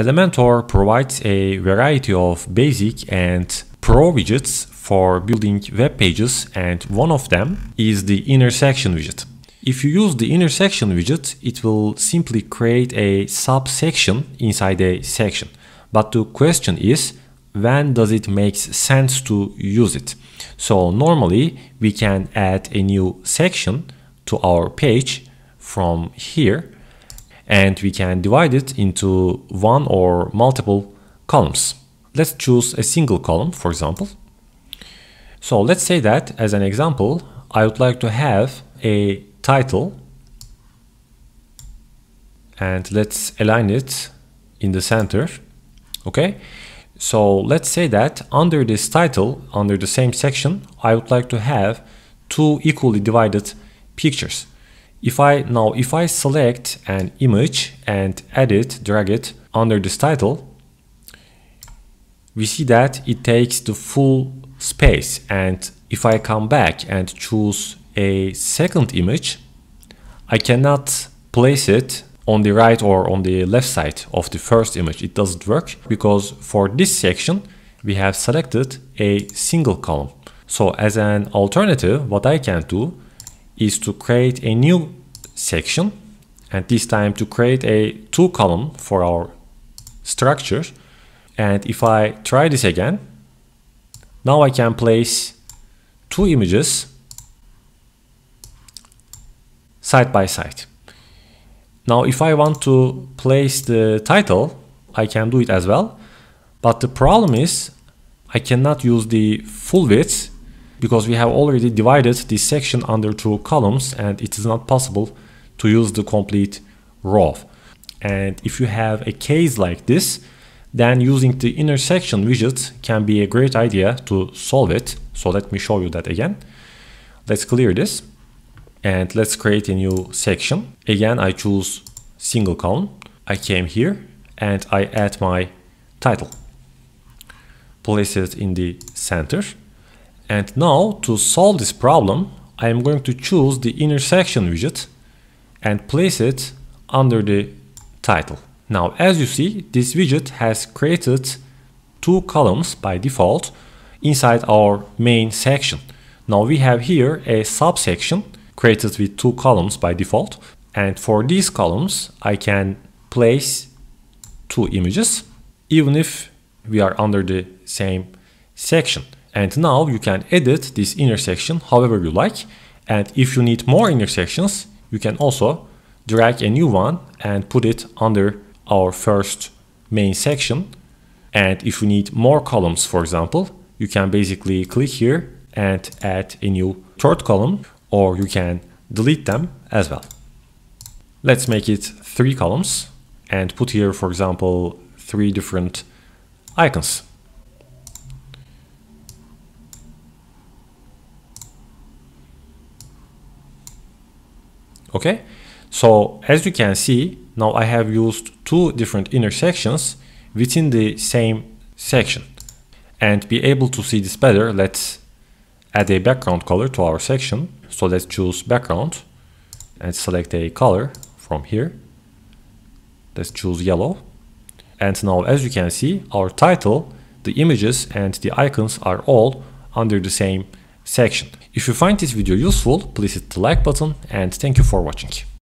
Elementor provides a variety of basic and pro widgets for building web pages and one of them is the intersection widget. If you use the intersection widget, it will simply create a subsection inside a section. But the question is, when does it make sense to use it? So normally we can add a new section to our page from here and we can divide it into one or multiple columns. Let's choose a single column, for example. So let's say that as an example, I would like to have a title and let's align it in the center. Okay. So let's say that under this title, under the same section, I would like to have two equally divided pictures. If I now if I select an image and edit, drag it under this title, we see that it takes the full space. And if I come back and choose a second image, I cannot place it on the right or on the left side of the first image. It doesn't work because for this section, we have selected a single column. So as an alternative, what I can do is to create a new section and this time to create a two column for our structure and if I try this again now I can place two images side by side now if I want to place the title I can do it as well but the problem is I cannot use the full width because we have already divided this section under two columns and it is not possible to use the complete row. And if you have a case like this, then using the intersection widget can be a great idea to solve it. So let me show you that again. Let's clear this and let's create a new section. Again, I choose single column. I came here and I add my title. Place it in the center. And now to solve this problem, I am going to choose the intersection widget and place it under the title. Now, as you see, this widget has created two columns by default inside our main section. Now we have here a subsection created with two columns by default. And for these columns, I can place two images, even if we are under the same section. And now you can edit this intersection however you like. And if you need more intersections, you can also drag a new one and put it under our first main section. And if you need more columns, for example, you can basically click here and add a new third column, or you can delete them as well. Let's make it three columns and put here, for example, three different icons. okay so as you can see now I have used two different intersections within the same section and be able to see this better let's add a background color to our section so let's choose background and select a color from here let's choose yellow and now as you can see our title the images and the icons are all under the same section. If you find this video useful, please hit the like button and thank you for watching.